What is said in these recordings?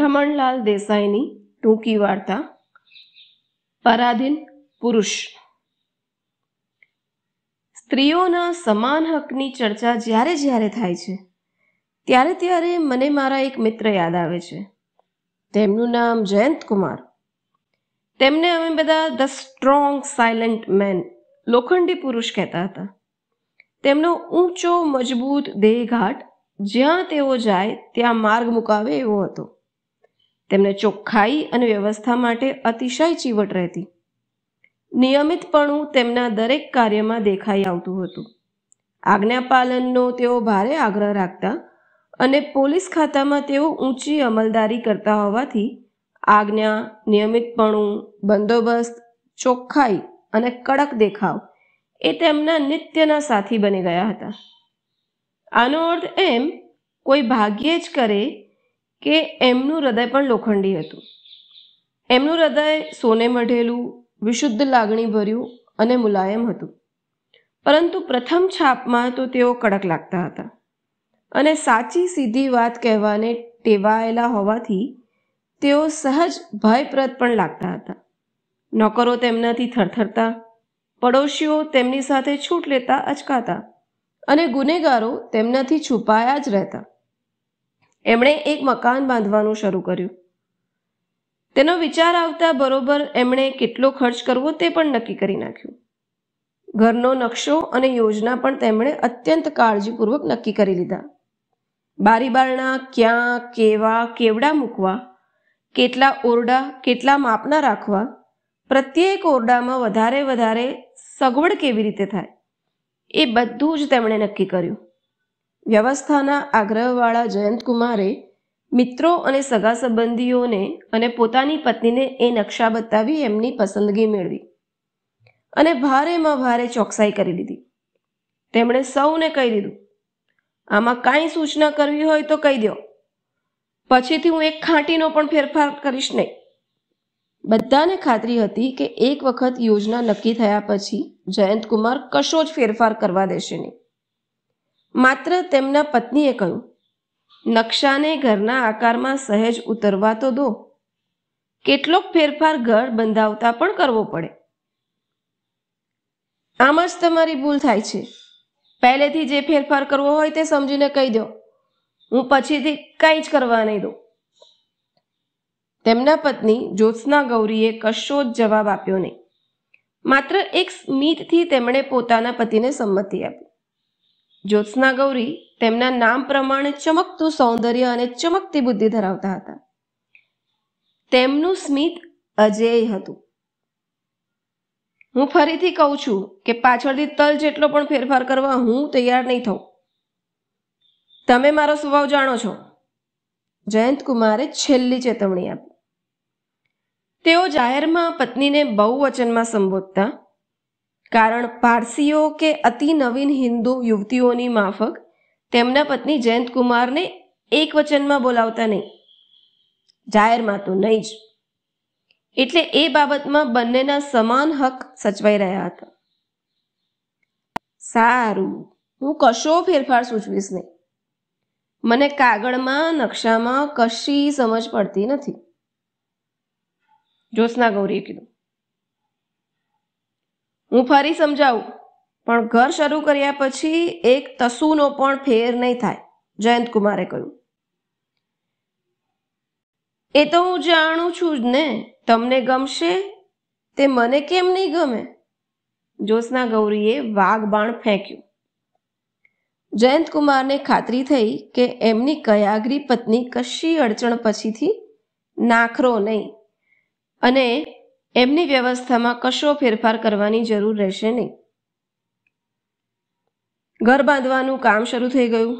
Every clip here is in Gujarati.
રમણલાલ દેસાઈની ટૂંકી વાર્તા પરાધીન પુરુષ સ્ત્રીઓના સમાન હકની ચર્ચા જ્યારે જ્યારે થાય છે ત્યારે ત્યારે મને મારા એક મિત્ર યાદ આવે છે તેમનું નામ જયંત કુમાર તેમને અમે બધા ધ સ્ટ્રોંગ સાયલન્ટ મેન લોખંડી પુરુષ કહેતા હતા તેમનો ઊંચો મજબૂત દેહઘાટ જ્યાં તેઓ જાય ત્યાં માર્ગ મુકાવે એવો હતો તેમને ચોખ્ખાઈ અને વ્યવસ્થા માટે અતિશય ચીવટ રહેતી નિયમિતપણું તેમના દરેક કાર્યમાં દેખાઈ આવતું હતું આજ્ઞાપાલનનો તેઓ ભારે આગ્રહ રાખતા અને પોલીસ ખાતામાં તેઓ ઊંચી અમલદારી કરતા હોવાથી આજ્ઞા નિયમિતપણું બંદોબસ્ત ચોખ્ખાઈ અને કડક દેખાવ એ તેમના નિત્યના સાથી બની ગયા હતા આનો અર્થ એમ કોઈ ભાગ્યે જ કરે કે એમનું હૃદય પણ લોખંડી હતું એમનું હૃદય સોને મઢેલું વિશુદ્ધ લાગણી ભર્યું અને મુલાયમ હતું પરંતુ પ્રથમ છાપમાં તો તેઓ કડક લાગતા હતા અને સાચી સીધી વાત કહેવાને ટેવાયેલા હોવાથી તેઓ સહજ ભયપ્રદ પણ લાગતા હતા નોકરો તેમનાથી થરથરતા પડોશીઓ તેમની સાથે છૂટ લેતા અચકાતા અને ગુનેગારો તેમનાથી છુપાયા જ રહેતા એમણે એક મકાન બાંધવાનું શરૂ કર્યું તેનો વિચાર આવતા બરોબર એમણે કેટલો ખર્ચ કરવો તે પણ નક્કી કરી નાખ્યું ઘરનો નકશો અને યોજના પણ તેમણે અત્યંત કાળજીપૂર્વક નક્કી કરી લીધા બારીબારણા ક્યાં કેવા કેવડા મૂકવા કેટલા ઓરડા કેટલા માપના રાખવા પ્રત્યેક ઓરડામાં વધારે વધારે સગવડ કેવી રીતે થાય એ બધું જ તેમણે નક્કી કર્યું વ્યવસ્થાના આગ્રહવાળા જયંતકુમારે મિત્રો અને સગા સંબંધીઓને અને પોતાની પત્નીને એ નકશા બતાવી એમની પસંદગી મેળવી અને ભારેમાં ભારે ચોકસાઈ કરી દીધી તેમણે સૌને કહી દીધું આમાં કાંઈ સૂચના કરવી હોય તો કહી દો પછીથી હું એક ખાંટીનો પણ ફેરફાર કરીશ નહીં બધાને ખાતરી હતી કે એક વખત યોજના નક્કી થયા પછી જયંતકુમાર કશો જ ફેરફાર કરવા દેશે નહીં માત્ર તેમના પત્નીએ કહ્યું નકશાને ઘરના આકારમાં સહેજ ઉતરવા તો દો કેટલોક ફેરફાર ઘર બંધાવતા પણ કરવો પડે આમ જ તમારી ભૂલ થાય છે પહેલેથી જે ફેરફાર કરવો હોય તે સમજીને કહી દો હું પછીથી કંઈ જ કરવા નહીં દઉં તેમના પત્ની જ્યોત્સના ગૌરીએ કશો જ જવાબ આપ્યો નહીં માત્ર એક સ્મિતથી તેમણે પોતાના પતિને સંમતિ આપી જ્યોત્સના ગૌરી તેમના નામ પ્રમાણે ચમકતું સૌંદર્ય અને ચમકતી બુદ્ધિ ધરાવતા હતા તેમનું સ્મિત અજેય હતું હું ફરીથી કહું છું કે પાછળથી તલ જેટલો પણ ફેરફાર કરવા હું તૈયાર નહીં થઉં તમે મારો સ્વભાવ જાણો છો જયંત કુમારે છેલ્લી ચેતવણી આપી તેઓ જાહેરમાં પત્નીને બહુ વચનમાં સંબોધતા કારણ પારસીઓ કે અતિ નવીન હિન્દુ યુવતીઓની માફક તેમના પત્ની જયંતકુમારને એક વચનમાં બોલાવતા નહીં જાહેરમાં તો નહીં જ એટલે એ બાબતમાં બંનેના સમાન હક સચવાઈ રહ્યા હતા સારું હું કશો ફેરફાર સૂચવીશ નહીં મને કાગળમાં નકશામાં કશી સમજ પડતી નથી જ્યોત્સના ગૌરીએ કીધું હું ફરી સમજાવું પણ ઘર શરૂ કર્યા પછી એક તસુનો પણ ફેર નહીં થાય જયંત કુમારે કહ્યું એ તો હું જાણું છું જ ને તમને ગમશે તે મને કેમ નહીં ગમે જ્યોત્સના ગૌરીએ વાઘ બાણ ફેંક્યું કુમારને ખાતરી થઈ કે એમની કયાગરી પત્ની કશી અડચણ પછીથી નાખરો નહીં અને એમની વ્યવસ્થામાં કશો ફેરફાર કરવાની જરૂર રહેશે નહીં ઘર બાંધવાનું કામ શરૂ થઈ ગયું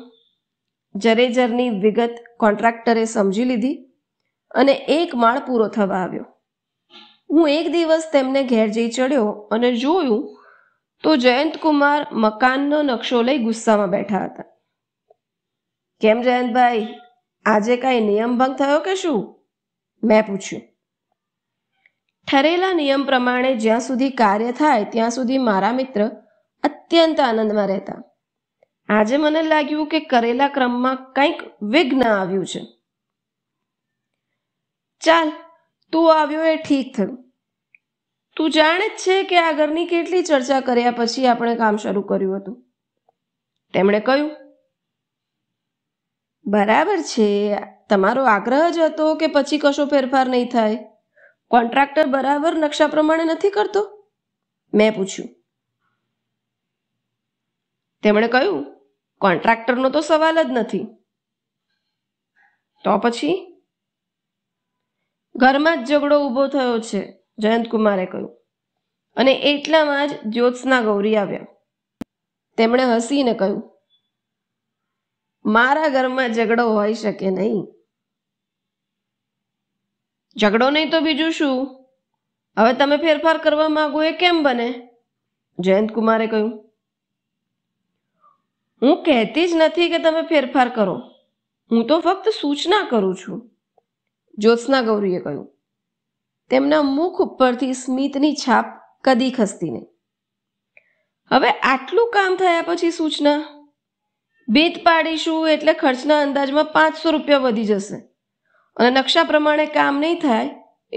જરેજરની વિગત કોન્ટ્રાક્ટરે સમજી લીધી અને એક માળ પૂરો થવા આવ્યો હું એક દિવસ તેમને ઘેર જઈ ચડ્યો અને જોયું તો જયંતકુમાર મકાનનો નકશો લઈ ગુસ્સામાં બેઠા હતા કેમ જયંતભાઈ આજે કાંઈ નિયમભંગ થયો કે શું મેં પૂછ્યું ઠરેલા નિયમ પ્રમાણે જ્યાં સુધી કાર્ય થાય ત્યાં સુધી મારા મિત્ર અત્યંત આનંદમાં રહેતા આજે મને લાગ્યું કે કરેલા ક્રમમાં કંઈક વિઘ્ન આવ્યું છે ચાલ તું આવ્યો એ ઠીક થયું તું જાણે જ છે કે આ ઘરની કેટલી ચર્ચા કર્યા પછી આપણે કામ શરૂ કર્યું હતું તેમણે કહ્યું બરાબર છે તમારો આગ્રહ જ હતો કે પછી કશો ફેરફાર નહીં થાય કોન્ટ્રાક્ટર બરાબર નકશા પ્રમાણે નથી કરતો મેં પૂછ્યું તેમણે કહ્યું કોન્ટ્રાક્ટરનો તો સવાલ જ નથી તો પછી ઘરમાં જ ઝઘડો ઊભો થયો છે જયંતકુમારે કહ્યું અને એટલામાં જ જ્યોત્સના ગૌરી આવ્યા તેમણે હસીને કહ્યું મારા ઘરમાં ઝઘડો હોઈ શકે નહીં ઝઘડો નહીં તો બીજું શું હવે તમે ફેરફાર કરવા માંગો એ કેમ બને જયંત કુમારે કહ્યું હું કહેતી જ નથી કે તમે ફેરફાર કરો હું તો ફક્ત સૂચના કરું છું જ્યોત્સના ગૌરીએ કહ્યું તેમના મુખ ઉપરથી સ્મિતની છાપ કદી ખસતી નહીં હવે આટલું કામ થયા પછી સૂચના ભીત પાડીશું એટલે ખર્ચના અંદાજમાં પાંચસો રૂપિયા વધી જશે અને નકશા પ્રમાણે કામ નહીં થાય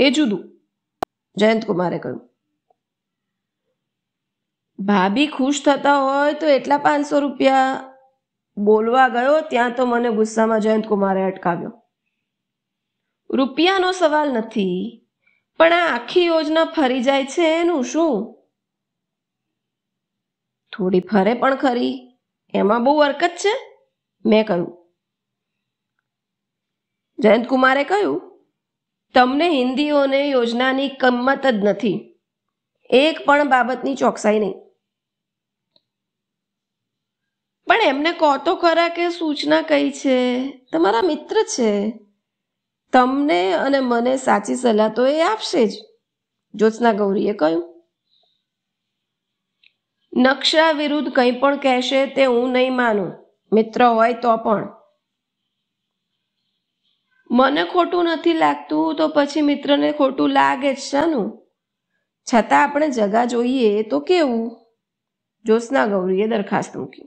એ જુદું જયંતકુમારે કહ્યું ભાભી ખુશ થતા હોય તો એટલા પાંચસો રૂપિયા બોલવા ગયો ત્યાં તો મને ગુસ્સામાં જયંતકુમારે અટકાવ્યો રૂપિયાનો સવાલ નથી પણ આ આખી યોજના ફરી જાય છે એનું શું થોડી ફરે પણ ખરી એમાં બહુ હરકત છે મેં કહ્યું જયંતકુમારે કહ્યું તમને હિન્દીઓને યોજનાની કમ્મત જ નથી એક પણ બાબતની ચોકસાઈ નહીં પણ એમને કહો તો ખરા કે સૂચના કઈ છે તમારા મિત્ર છે તમને અને મને સાચી સલાહ તો એ આપશે જ જ્યોત્સના ગૌરીએ કહ્યું નકશા વિરુદ્ધ કંઈ પણ કહેશે તે હું નહીં માનું મિત્ર હોય તો પણ મને ખોટું નથી લાગતું તો પછી મિત્રને ખોટું લાગે જ શાનું છતાં આપણે જગા જોઈએ તો કેવું જ્યોત્સના ગૌરીએ દરખાસ્ત મૂકી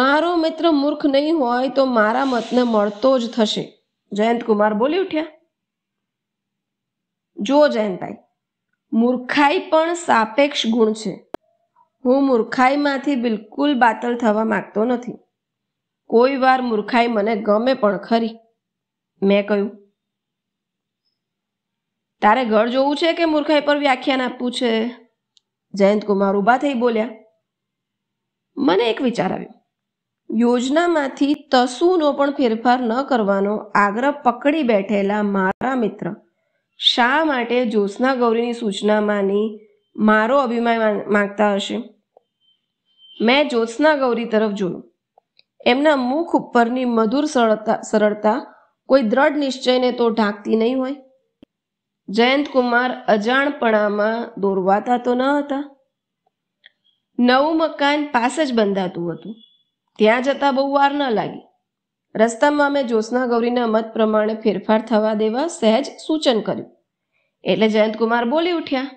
મારો મિત્ર મૂર્ખ નહીં હોય તો મારા મતને મળતો જ થશે જયંતકુમાર બોલી ઉઠ્યા જો જયંતભાઈ મૂર્ખાઈ પણ સાપેક્ષ ગુણ છે હું મૂર્ખાઈમાંથી બિલકુલ બાતલ થવા માગતો નથી કોઈ વાર મૂર્ખાઈ મને ગમે પણ ખરી મેં કહ્યું તારે ઘર જોવું છે કે મૂર્ખાઈ પર વ્યાખ્યાન આપવું છે જયંતકુમાર ઊભા થઈ બોલ્યા મને એક વિચાર આવ્યો યોજનામાંથી તસુનો પણ ફેરફાર ન કરવાનો આગ્રહ પકડી બેઠેલા મારા મિત્ર શા માટે જ્યોત્સના ગૌરીની સૂચનામાંની મારો અભિમાન માગતા હશે મેં જ્યોત્સના ગૌરી તરફ જોયું એમના મુખ ઉપરની મધુર સરળતા સરળતા કોઈ દ્રઢ નિશ્ચયને તો ઢાંકતી નહીં હોય જયંતકુમાર અજાણપણામાં દોરવાતા તો ન હતા નવું મકાન પાસે જ બંધાતું હતું ત્યાં જતા બહુ વાર ન લાગી રસ્તામાં અમે જ્યોત્સના ગૌરીના મત પ્રમાણે ફેરફાર થવા દેવા સહેજ સૂચન કર્યું એટલે જયંતકુમાર બોલી ઉઠ્યા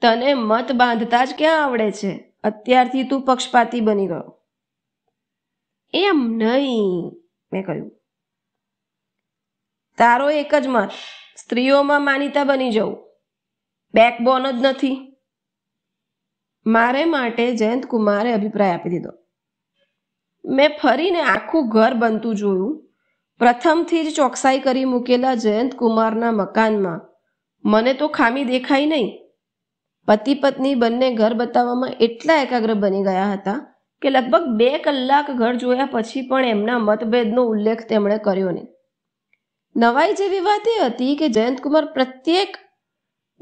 તને મત બાંધતા જ ક્યાં આવડે છે અત્યારથી તું પક્ષપાતી બની ગયો એમ નહીં મેં કહ્યું તારો એક જ મત સ્ત્રીઓમાં માનીતા બની જવું બેકબોન જ નથી મારે માટે જયંત કુમારે અભિપ્રાય આપી દીધો મેં ફરીને આખું ઘર બનતું જોયું પ્રથમથી જ ચોકસાઈ કરી મૂકેલા જયંત કુમારના મકાનમાં મને તો ખામી દેખાઈ નહીં પતિ પત્ની બંને ઘર બતાવવામાં એટલા એકાગ્ર બની ગયા હતા કે લગભગ બે કલાક ઘર જોયા પછી પણ એમના મતભેદનો ઉલ્લેખ તેમણે કર્યો નહીં નવાઈ જેવી વાત એ હતી કે જયંતકુમાર પ્રત્યેક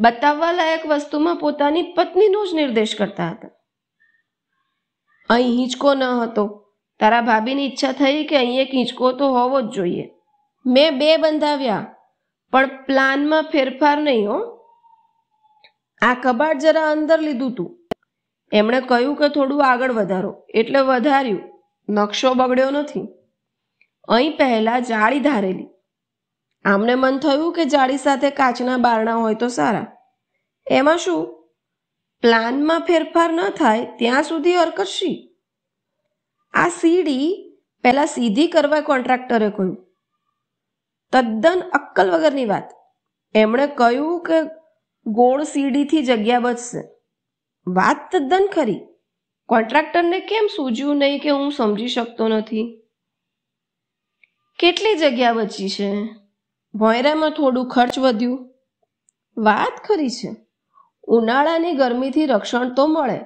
બતાવવા લાયક વસ્તુમાં પોતાની પત્નીનો જ નિર્દેશ કરતા હતા અહીં હિંચકો ન હતો તારા ભાભીની ઈચ્છા થઈ કે અહીં એક હિંચકો તો હોવો જ જોઈએ મેં બે બંધાવ્યા પણ પ્લાનમાં ફેરફાર નહીં હો આ કબાટ જરા અંદર લીધું તું એમણે કહ્યું કે થોડું આગળ વધારો એટલે વધાર્યું નકશો બગડ્યો નથી અહીં પહેલાં જાળી ધારેલી આમને મન થયું કે જાળી સાથે કાચના બારણા હોય તો સારા એમાં શું પ્લાનમાં ફેરફાર ન થાય ત્યાં સુધી અરકશી આ સીડી પહેલાં સીધી કરવા કોન્ટ્રાક્ટરે કહ્યું તદ્દન અક્કલ વગરની વાત એમણે કહ્યું કે ગોળ સીડીથી જગ્યા બચશે વાત તદ્દન ખરી કોન્ટ્રાક્ટરને કેમ સૂઝ્યું નહીં કે હું સમજી શકતો નથી કેટલી જગ્યા બચી છે ભોયરામાં થોડું ખર્ચ વધ્યું વાત ખરી છે ઉનાળાની ગરમીથી રક્ષણ તો મળે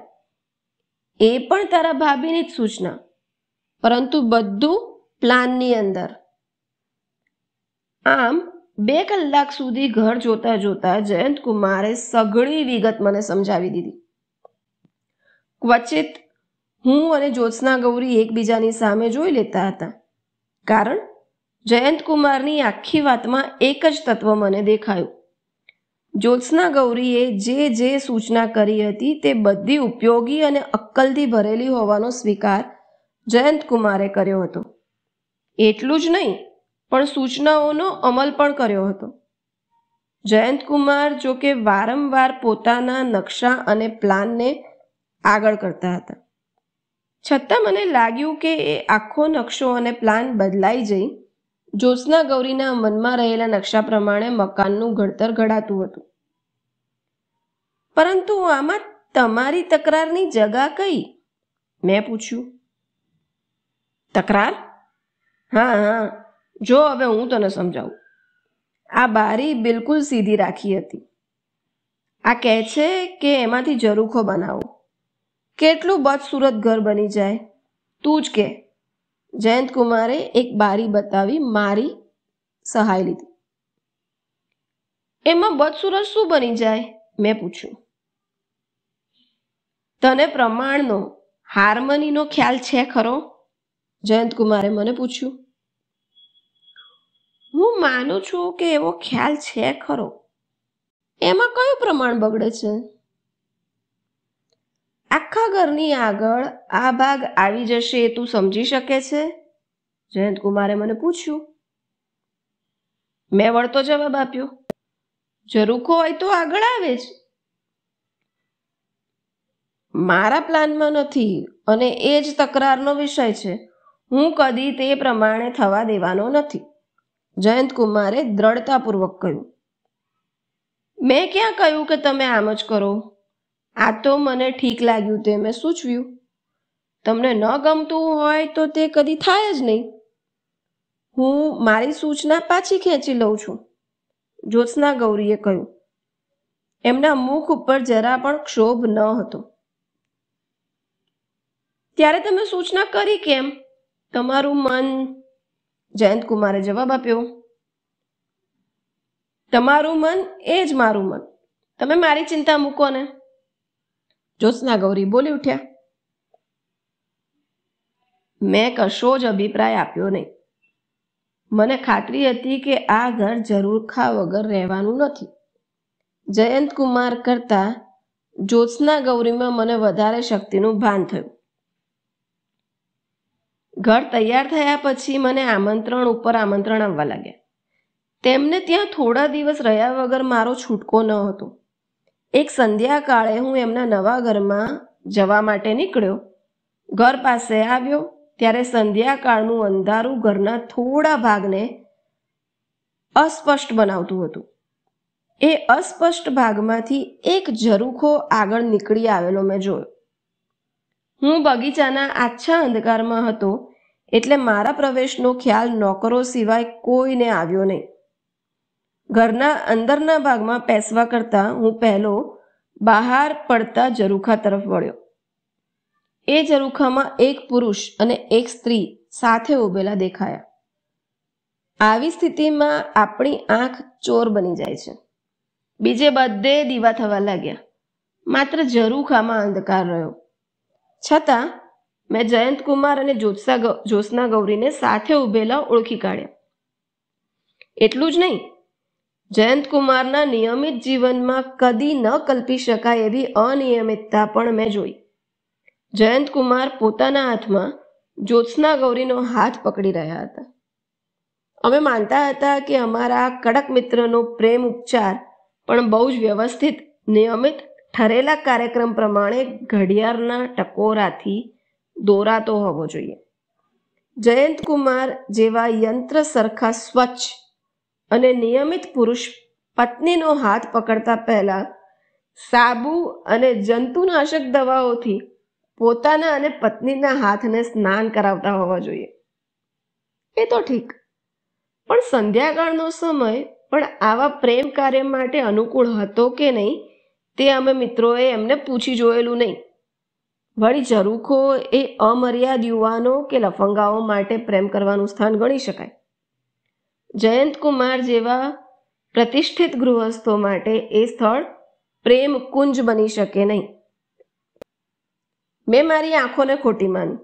એ પણ તારા ભાભીની જ સૂચના પરંતુ બધું પ્લાનની અંદર આમ બે કલાક સુધી ઘર જોતા જોતા જયંતકુમારે સઘળી વિગત મને સમજાવી દીધી ક્વચિત હું અને જ્યોત્સના ગૌરી એકબીજાની સામે જોઈ લેતા હતા કારણ જયંતકુમારની આખી વાતમાં એક જ તત્વ મને દેખાયું જ્યોત્સના ગૌરીએ જે જે સૂચના કરી હતી તે બધી ઉપયોગી અને અક્કલથી ભરેલી હોવાનો સ્વીકાર જયંતકુમારે કર્યો હતો એટલું જ નહીં પણ સૂચનાઓનો અમલ પણ કર્યો હતો જયંતકુમાર જો કે વારંવાર પોતાના નકશા અને પ્લાનને આગળ કરતા હતા છતાં મને લાગ્યું કે એ આખો નકશો અને પ્લાન બદલાઈ જઈ જ્યોત્સના ગૌરીના મનમાં રહેલા નકશા પ્રમાણે મકાનનું ઘડતર ઘડાતું હતું પરંતુ આમાં તમારી તકરારની જગા કઈ મેં પૂછ્યું તકરાર હા હા જો હવે હું તને સમજાવું આ બારી બિલકુલ સીધી રાખી હતી આ કહે છે કે એમાંથી જરૂખો બનાવો કેટલું બદસુરત ઘર બની જાય તું જ કે જયંત કુમારે એક બારી બતાવી મારી સહાય લીધી એમાં બદસુરત શું બની જાય મેં પૂછ્યું તને પ્રમાણનો હાર્મનીનો ખ્યાલ છે ખરો જયંતકુમારે મને પૂછ્યું હું માનું છું કે એવો ખ્યાલ છે ખરો એમાં કયું પ્રમાણ બગડે છે આખા ઘરની આગળ આ ભાગ આવી જશે એ તું સમજી શકે છે જયંતકુમારે મને પૂછ્યું મેં વળતો જવાબ આપ્યો જરૂખો હોય તો આગળ આવે જ મારા પ્લાનમાં નથી અને એ જ તકરારનો વિષય છે હું કદી તે પ્રમાણે થવા દેવાનો નથી જયંતકુમારે દ્રઢતાપૂર્વક કહ્યું મેં ક્યાં કહ્યું કે તમે આમ જ કરો આ તો મને ઠીક લાગ્યું તે મેં સૂચવ્યું તમને ન ગમતું હોય તો તે કદી થાય જ નહીં હું મારી સૂચના પાછી ખેંચી લઉં છું જ્યોત્સના ગૌરીએ કહ્યું એમના મુખ ઉપર જરા પણ ક્ષોભ ન હતો ત્યારે તમે સૂચના કરી કેમ તમારું મન જયંતકુમારે જવાબ આપ્યો તમારું મન એ જ મારું મન તમે મારી ચિંતા મૂકો ને જ્યોત્સના ગૌરી બોલી ઉઠ્યા મેં કશો જ અભિપ્રાય આપ્યો નહીં મને ખાતરી હતી કે આ ઘર જરૂર ખા વગર રહેવાનું નથી જયંત કુમાર કરતા જ્યોત્સના ગૌરીમાં મને વધારે શક્તિનું ભાન થયું ઘર તૈયાર થયા પછી મને આમંત્રણ ઉપર આમંત્રણ આવવા લાગ્યા તેમને ત્યાં થોડા દિવસ રહ્યા વગર મારો છૂટકો ન હતો એક સંધ્યાકાળે હું એમના નવા ઘરમાં જવા માટે નીકળ્યો ઘર પાસે આવ્યો ત્યારે સંધ્યાકાળનું અંધારું ઘરના થોડા ભાગને અસ્પષ્ટ બનાવતું હતું એ અસ્પષ્ટ ભાગમાંથી એક ઝરૂખો આગળ નીકળી આવેલો મેં જોયો હું બગીચાના આછા અંધકારમાં હતો એટલે મારા પ્રવેશનો ખ્યાલ નોકરો સિવાય કોઈને આવ્યો નહીં ઘરના અંદરના ભાગમાં પેસવા કરતાં હું પહેલો બહાર પડતા ઝરૂખા તરફ વળ્યો એ ઝરૂખામાં એક પુરુષ અને એક સ્ત્રી સાથે ઊભેલા દેખાયા આવી સ્થિતિમાં આપણી આંખ ચોર બની જાય છે બીજે બધે દીવા થવા લાગ્યા માત્ર ઝરૂખામાં અંધકાર રહ્યો છતાં મેં જયંતકુમાર અને જ્યોત્સા જ્યોત્સના ગૌરીને સાથે ઊભેલા ઓળખી કાઢ્યા એટલું જ નહીં જયંતકુમારના નિયમિત જીવનમાં કદી ન કલ્પી શકાય એવી અનિયમિતતા પણ મેં જોઈ જયંતકુમાર પોતાના હાથમાં જ્યોત્સના ગૌરીનો હાથ પકડી રહ્યા હતા અમે માનતા હતા કે અમારા કડક મિત્રનો પ્રેમ ઉપચાર પણ બહુ જ વ્યવસ્થિત નિયમિત ઠરેલા કાર્યક્રમ પ્રમાણે ઘડિયાળના ટકોરાથી દોરાતો હોવો જોઈએ જયંતકુમાર જેવા યંત્ર સરખા સ્વચ્છ અને નિયમિત પુરુષ પત્નીનો હાથ પકડતા પહેલા સાબુ અને જંતુનાશક દવાઓથી પોતાના અને પત્નીના હાથને સ્નાન કરાવતા હોવા જોઈએ એ તો ઠીક પણ સંધ્યાકાળનો સમય પણ આવા પ્રેમ કાર્ય માટે અનુકૂળ હતો કે નહીં તે અમે મિત્રોએ એમને પૂછી જોયેલું નહીં વળી ઝરૂખો એ અમર્યાદ યુવાનો કે લફંગાઓ માટે પ્રેમ કરવાનું સ્થાન ગણી શકાય જયંતકુમાર જેવા પ્રતિષ્ઠિત ગૃહસ્થો માટે એ સ્થળ પ્રેમ કુંજ બની શકે નહીં મેં મારી આંખોને ખોટી માની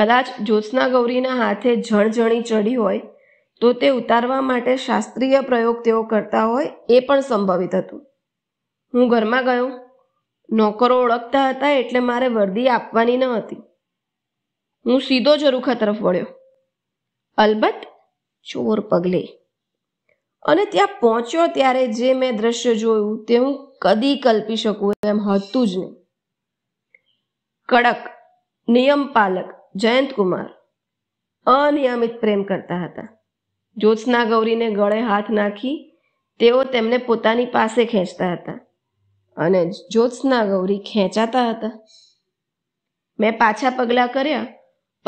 કદાચ જ્યોત્સના ગૌરીના હાથે જણઝણી ચડી હોય તો તે ઉતારવા માટે શાસ્ત્રીય પ્રયોગ તેઓ કરતા હોય એ પણ સંભવિત હતું હું ઘરમાં ગયો નોકરો ઓળખતા હતા એટલે મારે વર્દી આપવાની ન હતી હું સીધો જ રૂખા તરફ વળ્યો અલબત્ત ચોર પગલે અને ત્યાં પહોંચ્યો ત્યારે જે મેં દ્રશ્ય જોયું તે હું કદી કલ્પી શકું એમ હતું જ નહીં કડક નિયમ પાલક જયંતકુમાર અનિયમિત પ્રેમ કરતા હતા જ્યોત્સના ગૌરીને ગળે હાથ નાખી તેઓ તેમને પોતાની પાસે ખેંચતા હતા અને જ્યોત્સના ગૌરી ખેંચાતા હતા મેં પાછા પગલાં કર્યા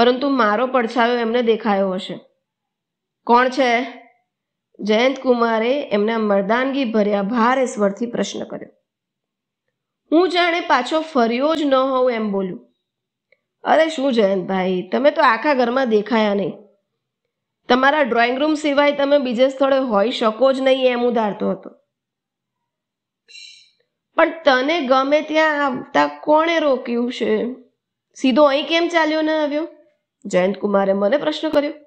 પરંતુ મારો પડછાયો એમને દેખાયો હશે કોણ છે જયંત કુમારે એમના મર્દાનગી ભર્યા ભારે સ્વરથી પ્રશ્ન કર્યો હું જાણે પાછો ફર્યો જ ન હોઉં એમ બોલ્યું અરે શું જયંતભાઈ તમે તો આખા ઘરમાં દેખાયા નહીં તમારા ડ્રોઈંગ રૂમ સિવાય તમે બીજે સ્થળે હોઈ શકો જ નહીં એમ ઉધારતો હતો પણ તને ગમે ત્યાં આવતા કોણે રોક્યું છે સીધો અહીં કેમ ચાલ્યો ન આવ્યો જયંત કુમારે મને પ્રશ્ન કર્યો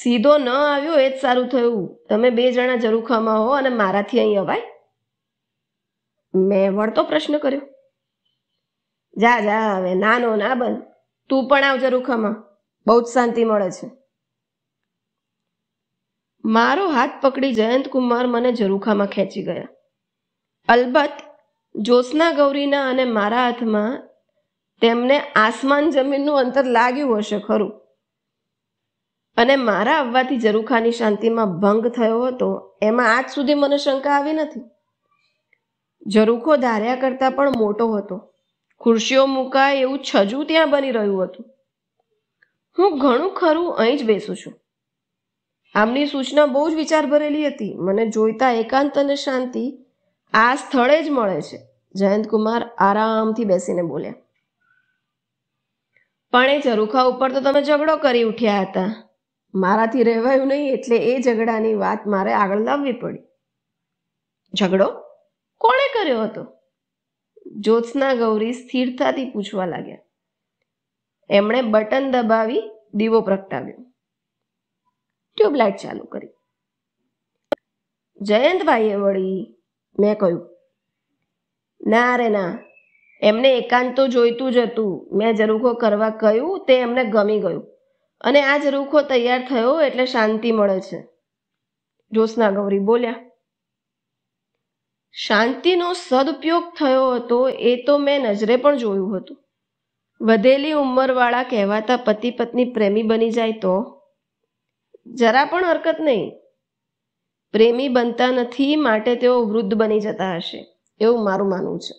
સીધો ન આવ્યો એ જ સારું થયું તમે બે જણા જરૂખામાં હો અને મારાથી અહીં અવાય મેં વળતો પ્રશ્ન કર્યો જા જા હવે નાનો ના બન તું પણ આવ જરૂખામાં બહુ જ શાંતિ મળે છે મારો હાથ પકડી જયંત કુમાર મને જરૂખામાં ખેંચી ગયા અલબત્ત જ્યોત્સના ગૌરીના અને મારા હાથમાં તેમને આસમાન જમીનનું અંતર લાગ્યું હશે ખરું અને મારા આવવાથી ઝરૂખાની શાંતિમાં ભંગ થયો હતો એમાં આજ સુધી મને શંકા આવી નથી ઝરૂખો ધાર્યા કરતાં પણ મોટો હતો ખુરશીઓ મુકાય એવું છજું ત્યાં બની રહ્યું હતું હું ઘણું ખરું અહીં જ બેસું છું આમની સૂચના બહુ જ વિચાર ભરેલી હતી મને જોઈતા એકાંત અને શાંતિ આ સ્થળે જ મળે છે જયંતકુમાર આરામથી બેસીને બોલ્યા પણ એ ઝરૂખા ઉપર તો તમે ઝઘડો કરી ઉઠ્યા હતા મારાથી રહેવાયું નહીં એટલે એ ઝઘડાની વાત મારે આગળ લાવવી પડી ઝઘડો કોણે કર્યો હતો જ્યોત્સના ગૌરી સ્થિરતાથી પૂછવા લાગ્યા એમણે બટન દબાવી દીવો પ્રગટાવ્યો ટ્યુબલાઇટ ચાલુ કરી જયંતભાઈએ વળી મેં કહ્યું ના રે ના એમને એકાંત તો જોઈતું જ હતું મેં જરૂકો કરવા કહ્યું તે એમને ગમી ગયું અને આ જ રૂખો તૈયાર થયો એટલે શાંતિ મળે છે જ્યોત્સના ગૌરી બોલ્યા શાંતિનો સદુપયોગ થયો હતો એ તો મેં નજરે પણ જોયું હતું વધેલી ઉંમરવાળા કહેવાતા પતિ પત્ની પ્રેમી બની જાય તો જરા પણ હરકત નહીં પ્રેમી બનતા નથી માટે તેઓ વૃદ્ધ બની જતા હશે એવું મારું માનવું છે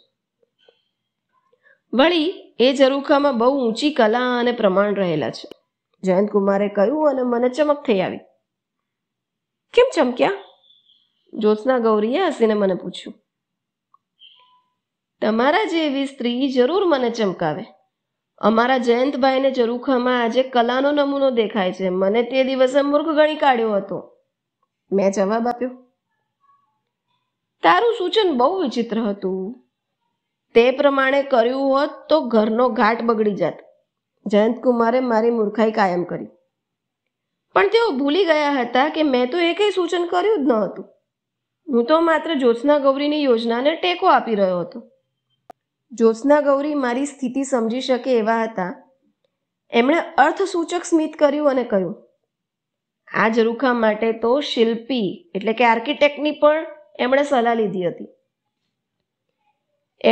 વળી એ જરૂખામાં બહુ ઊંચી કલા અને પ્રમાણ રહેલા છે જયંતકુમારે કહ્યું અને મને ચમક થઈ આવી કેમ ચમક્યા જ્યોત્સના ગૌરીએ હસીને મને પૂછ્યું તમારા જેવી સ્ત્રી જરૂર મને ચમકાવે અમારા જયંતભાઈને ચરુખામાં આજે કલાનો નમૂનો દેખાય છે મને તે દિવસે મૂર્ખ ગણી કાઢ્યો હતો મેં જવાબ આપ્યો તારું સૂચન બહુ વિચિત્ર હતું તે પ્રમાણે કર્યું હોત તો ઘરનો ઘાટ બગડી જાત જયંતકુમારે મારી મૂર્ખાઈ કાયમ કરી પણ તેઓ ભૂલી ગયા હતા કે મેં તો એ કંઈ સૂચન કર્યું જ ન હતું હું તો માત્ર જ્યોત્સના ગૌરીની યોજનાને ટેકો આપી રહ્યો હતો જ્યોત્સના ગૌરી મારી સ્થિતિ સમજી શકે એવા હતા એમણે અર્થસૂચક સ્મિત કર્યું અને કહ્યું આ જરૂખા માટે તો શિલ્પી એટલે કે આર્કિટેક્ટની પણ એમણે સલાહ લીધી હતી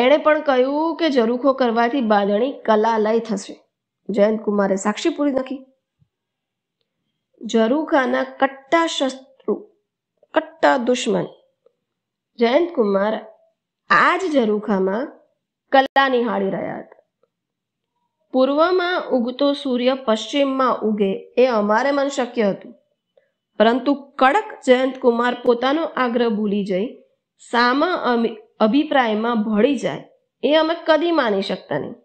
એણે પણ કહ્યું કે જરૂખો કરવાથી બાંધણી કલાલય થશે જયંત કુમારે સાક્ષી પૂરી નાખી ઝરૂખાના કટ્ટા શત્રુ કટ્ટા દુશ્મન જયંત કુમાર આ જ કલા નિહાળી રહ્યા હતા પૂર્વમાં ઉગતો સૂર્ય પશ્ચિમમાં ઉગે એ અમારે મન શક્ય હતું પરંતુ કડક જયંત કુમાર પોતાનો આગ્રહ ભૂલી જઈ સામા અભિપ્રાયમાં ભળી જાય એ અમે કદી માની શકતા નહીં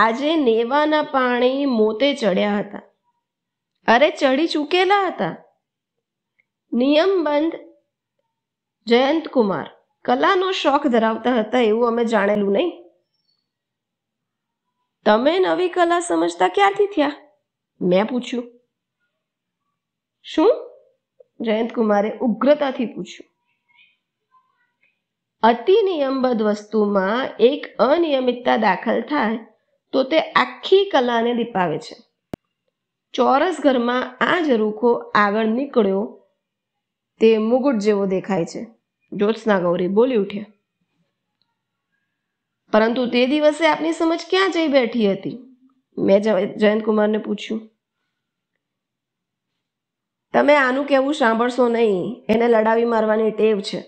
આજે નેવાના પાણી મોતે ચડ્યા હતા અરે ચડી ચૂકેલા હતા નિયમબંધ જયંતકુમાર કલાનો શોખ ધરાવતા હતા એવું અમે જાણેલું નહીં તમે નવી કલા સમજતા ક્યાંથી થયા મેં પૂછ્યું શું જયંત કુમારે ઉગ્રતાથી પૂછ્યું અતિ નિયમબદ્ધ વસ્તુમાં એક અનિયમિતતા દાખલ થાય તો તે આખી કલાને દીપાવે છે ચોરસ ઘરમાં આ રૂખો આગળ નીકળ્યો તે મુગુટ જેવો દેખાય છે જ્યોત્સના ગૌરી બોલી ઉઠ્યા પરંતુ તે દિવસે આપની સમજ ક્યાં જઈ બેઠી હતી મેં જયંતકુમારને પૂછ્યું તમે આનું કહેવું સાંભળશો નહીં એને લડાવી મારવાની ટેવ છે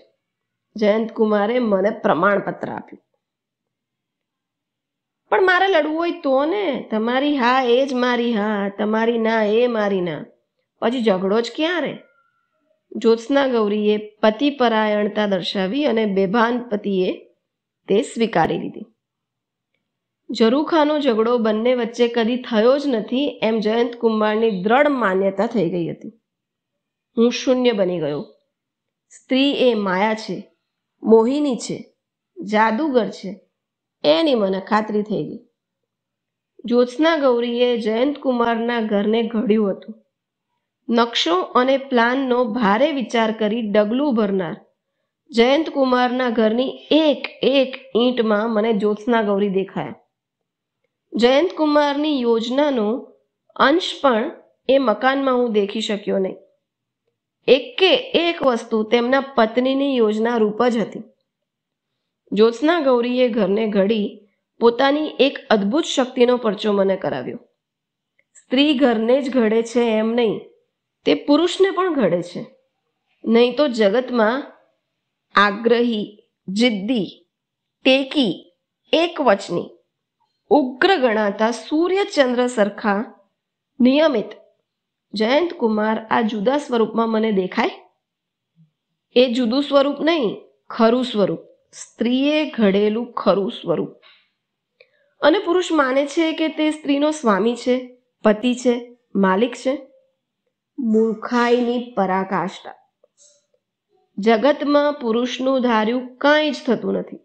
જયંતકુમારે મને પ્રમાણપત્ર આપ્યું પણ મારે લડવું હોય તો ને તમારી હા એ જ મારી હા તમારી ના એ મારી ના પછી ઝઘડો જ ક્યાં રે જ્યોત્સના ગૌરીએ પતિ પરાયણતા દર્શાવી અને બેભાન પતિએ તે સ્વીકારી લીધી જરૂખાનો ઝઘડો બંને વચ્ચે કદી થયો જ નથી એમ જયંત કુંભારની દ્રઢ માન્યતા થઈ ગઈ હતી હું શૂન્ય બની ગયો સ્ત્રી એ માયા છે મોહિની છે જાદુગર છે એની મને ખાતરી થઈ ગઈ જ્યોત્સના ગૌરીએ જયંત કુમારના ઘરને ઘડ્યું હતું નકશો અને પ્લાનનો ભારે વિચાર કરી ડગલું ભરનાર જયંત કુમારના ઘરની એક એક ઈંટમાં મને જ્યોત્સના ગૌરી દેખાયા જયંત કુમારની યોજનાનો અંશ પણ એ મકાનમાં હું દેખી શક્યો નહીં એકે એક વસ્તુ તેમના પત્નીની યોજના રૂપ જ હતી જ્યોત્સના ગૌરીએ ઘરને ઘડી પોતાની એક અદ્ભુત શક્તિનો પરચો મને કરાવ્યો સ્ત્રી ઘરને જ ઘડે છે એમ નહીં તે પુરુષને પણ ઘડે છે નહીં તો જગતમાં આગ્રહી જિદ્દી ટેકી એકવચની ઉગ્ર ગણાતા સૂર્યચંદ્ર સરખા નિયમિત જયંત કુમાર આ જુદા સ્વરૂપમાં મને દેખાય એ જુદું સ્વરૂપ નહીં ખરું સ્વરૂપ સ્ત્રીએ ઘડેલું ખરું સ્વરૂપ અને પુરુષ માને છે કે તે સ્ત્રીનો સ્વામી છે પતિ છે માલિક છે મૂર્ખાઈની પરાકાષ્ઠા જગતમાં પુરુષનું ધાર્યું કાંઈ જ થતું નથી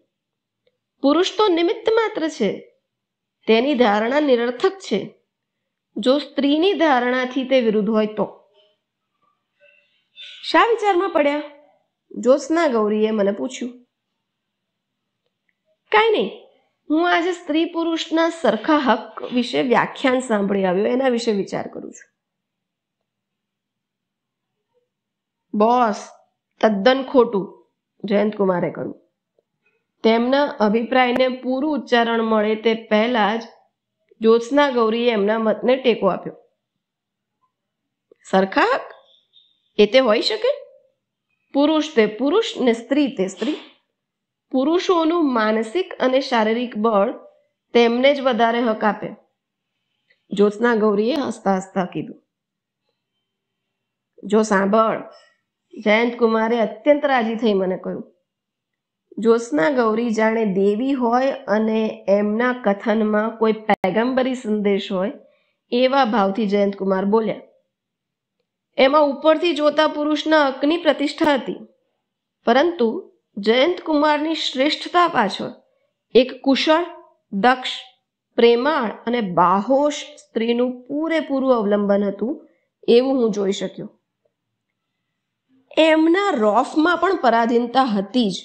પુરુષ તો નિમિત્ત માત્ર છે તેની ધારણા નિરર્થક છે જો સ્ત્રીની ધારણાથી તે વિરુદ્ધ હોય તો શા વિચારમાં પડ્યા જ્યોત્સના ગૌરીએ મને પૂછ્યું કાંઈ નહીં હું આજે સ્ત્રી પુરુષના સરખા હક વિશે વ્યાખ્યાન સાંભળી આવ્યો એના વિશે વિચાર કરું છું બોસ તદ્દન ખોટું જયંત કહ્યું તેમના અભિપ્રાયને પૂરું ઉચ્ચારણ મળે તે પહેલા જ જ્યોત્સના ગૌરીએ એમના મતને ટેકો આપ્યો સરખા હક એ તે હોઈ શકે પુરુષ તે પુરુષ ને સ્ત્રી તે સ્ત્રી પુરુષોનું માનસિક અને શારીરિક બળ તેમને જ વધારે હક આપે જ્યોત્સના ગૌરીએ હસતા હસતા કીધું જો સાંભળ જયંત કુમારે અત્યંત રાજી થઈ મને કહ્યું જ્યોત્સના ગૌરી જાણે દેવી હોય અને એમના કથનમાં કોઈ પેગંબરી સંદેશ હોય એવા ભાવથી જયંત કુમાર બોલ્યા એમાં ઉપરથી જોતા પુરુષના હકની પ્રતિષ્ઠા હતી પરંતુ જયંતકુમારની શ્રેષ્ઠતા પાછળ એક કુશળ દક્ષ પ્રેમાળ અને બાહોશ સ્ત્રીનું પૂરેપૂરું અવલંબન હતું એવું હું જોઈ શક્યો એમના રોફમાં પણ પરાધીનતા હતી જ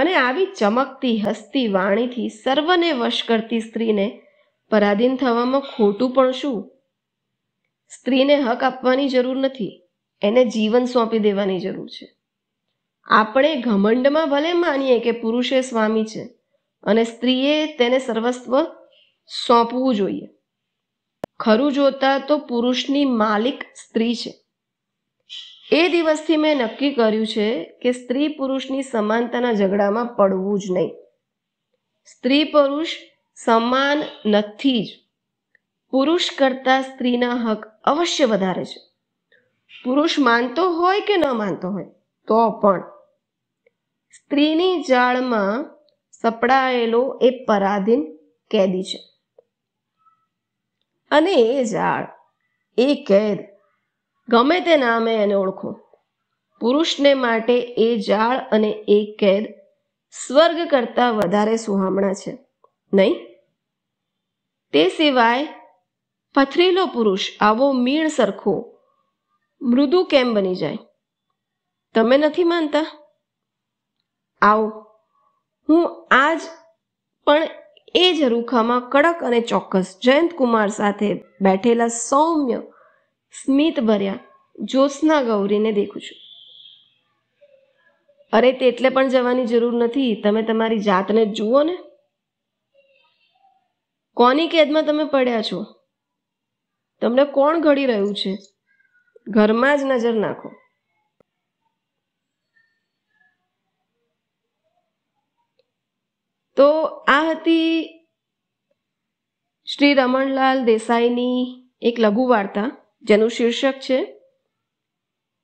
અને આવી ચમકતી હસતી વાણીથી સર્વને વશ કરતી સ્ત્રીને પરાધીન થવામાં ખોટું પણ શું સ્ત્રીને હક આપવાની જરૂર નથી એને જીવન સોંપી દેવાની જરૂર છે આપણે ઘમંડમાં ભલે માનીએ કે પુરુષે સ્વામી છે અને સ્ત્રીએ તેને સર્વસ્વ સોંપવું જોઈએ ખરું જોતા તો પુરુષની માલિક સ્ત્રી છે એ દિવસથી મેં નક્કી કર્યું છે કે સ્ત્રી પુરુષની સમાનતાના ઝઘડામાં પડવું જ નહીં સ્ત્રી પુરુષ સમાન નથી જ પુરુષ કરતાં સ્ત્રીના હક અવશ્ય વધારે છે પુરુષ માનતો હોય કે ન માનતો હોય તો પણ સ્ત્રીની જાળમાં સપડાયેલો એ પરાધીન કેદી છે અને એ જાળ એ કેદ ગમે તે નામે એને ઓળખો પુરુષને માટે એ જાળ અને એ કેદ સ્વર્ગ કરતા વધારે સુહામણા છે નહીં તે સિવાય પથરીલો પુરુષ આવો મીણ સરખો મૃદુ કેમ બની જાય તમે નથી માનતા આવો હું આજ પણ એ જ રૂખામાં કડક અને ચોક્કસ જયંત કુમાર સાથે બેઠેલા સૌમ્ય સ્મિત ભર્યા જ્યોત્સના ગૌરીને દેખું છું અરે તેટલે પણ જવાની જરૂર નથી તમે તમારી જાતને જુઓ ને કોની કેદમાં તમે પડ્યા છો તમને કોણ ઘડી રહ્યું છે ઘરમાં જ નજર નાખો તો આ હતી શ્રી રમણલાલ દેસાઈની એક લઘુ વાર્તા જેનું શીર્ષક છે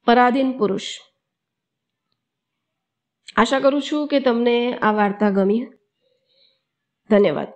પરાધીન પુરુષ આશા કરું છું કે તમને આ વાર્તા ગમી ધન્યવાદ